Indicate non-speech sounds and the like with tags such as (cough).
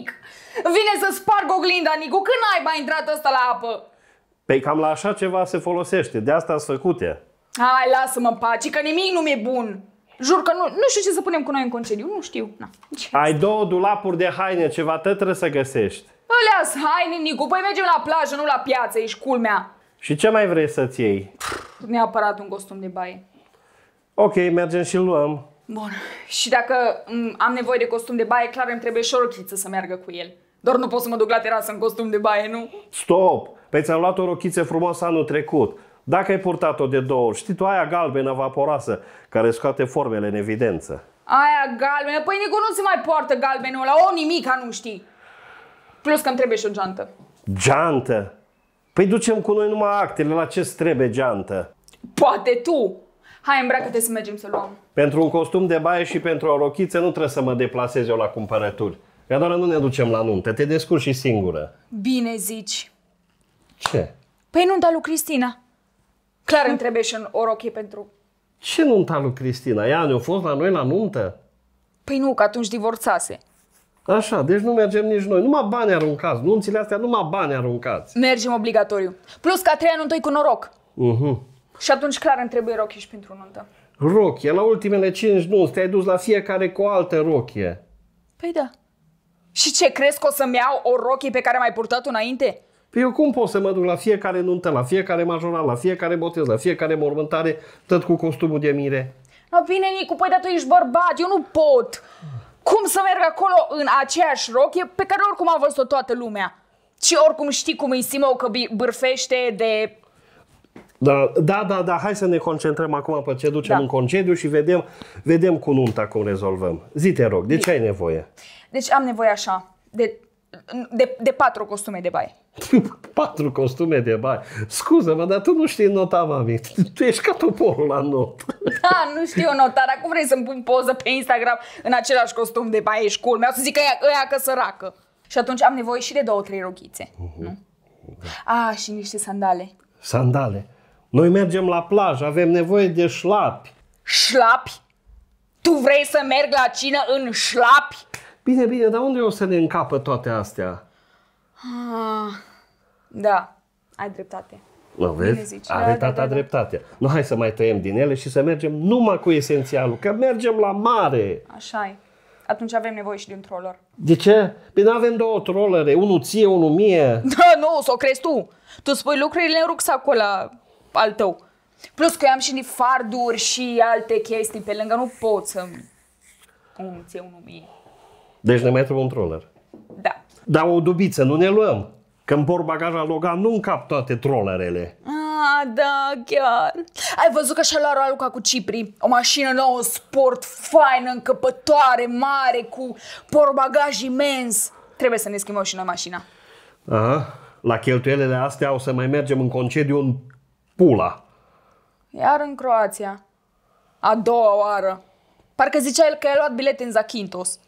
nimic. Vine să sparg oglinda, Nicu, când ai intrat ăsta la apă? Păi cam la așa ceva se folosește, de asta ați ea. Hai, lasă-mă în pace, că nimic nu mi-e bun. Jur că nu, nu știu ce să punem cu noi în concediu, nu știu. Na. ai două dulapuri de haine, ceva tot trebuie să găsești. Aleas haine, Nicu, păi mergem la plajă, nu la piață, ești culmea. Și ce mai vrei să-ți iei? Pff, neapărat un costum de baie. Ok, mergem și luăm. Bun. Și dacă mm, am nevoie de costum de baie, clar îmi trebuie și o rochiță să meargă cu el. Doar nu pot să mă duc la terasă în costum de baie, nu? Stop! Păi ți-am luat o rochiță frumoasă anul trecut. Dacă ai purtat-o de două ori, știi tu aia galbenă vaporoasă, care scoate formele în evidență. Aia galbenă? Păi Nicu nu se mai poartă galbenul ăla, o nimica nu știi. Plus că îmi trebuie și o geantă. Geantă? Păi ducem cu noi numai actele, la ce trebuie geantă? Poate tu, Hai, îmbracă-te să mergem să luăm. Pentru un costum de baie și pentru o rochiță nu trebuie să mă deplasez eu la cumpărături. Ea doar nu ne ducem la nuntă, te descurci și singură. Bine zici. Ce? Păi nunta lui Cristina. Clar îmi trebuie și o rochie pentru... Ce nunta lui Cristina? Ea ne-a fost la noi la nuntă? Păi nu, că atunci divorțase. Așa, deci nu mergem nici noi. Numai bani aruncați. Nunțile astea numai bani aruncați. Mergem obligatoriu. Plus că a treia nu cu noroc. -huh. Mhm. Și atunci clar îmi trebuie rochie și pentru nuntă. Rochie, la ultimele cinci nunți te-ai dus la fiecare cu o altă rochie. Păi da. Și ce, crezi că o să-mi iau o rochie pe care am mai purtat înainte? Păi eu cum pot să mă duc la fiecare nuntă, la fiecare majoral, la fiecare botez, la fiecare mormântare, tot cu costumul de mire? No, bine, Nicu, păi dar tu ești bărbat, eu nu pot. Cum să merg acolo în aceeași rochie pe care oricum a văzut-o toată lumea? Și oricum știi cum îi Simo că bârfește de da, da, da, da, hai să ne concentrăm acum pe ce ducem da. în concediu și vedem, vedem cu nunta cum rezolvăm. Zi, te rog, de ce ai nevoie? Deci am nevoie așa, de, de, de patru costume de baie. (laughs) patru costume de baie? Scuză-mă, dar tu nu știi nota, mami. (laughs) Tu ești ca toporul la not. (laughs) da, nu știu nota, dar cum vrei să-mi pun poză pe Instagram în același costum de baie? Ești cool. Mi-au să zic că ea, ea că săracă. Și atunci am nevoie și de două, trei rochițe. Uh-huh. Nu? Da. A, și niște sandale. Sandale. Noi mergem la plajă, avem nevoie de șlapi. Șlapi? Tu vrei să merg la cină în șlapi? Bine, bine, dar unde o să ne încapă toate astea? Ah, da, ai dreptate. Nu vezi? Zici. Are da, da, tata da, da, dreptate. Nu hai să mai tăiem din ele și să mergem numai cu esențialul, că mergem la mare. așa e. Atunci avem nevoie și de un troller. De ce? Bine, avem două trollere, unul ție, unul mie. Da, nu, să o crezi tu. Tu spui lucrurile în rucsacul ăla al tău. Plus că eu am și ni farduri și alte chestii pe lângă, nu pot să Cum unți unul mie. Deci ne mai trebuie un troller. Da. Dar o dubiță, nu ne luăm. Că în por bagaja Logan nu încap toate trollerele. Ah, da, chiar. Ai văzut că și-a luat Raluca cu Cipri. O mașină nouă, sport, faină, încăpătoare, mare, cu porbagaj imens. Trebuie să ne schimbăm și noi mașina. Aha. La cheltuielile astea o să mai mergem în concediu în pula. Iar în Croația. A doua oară. Parcă zicea el că ai luat bilete în Zakynthos.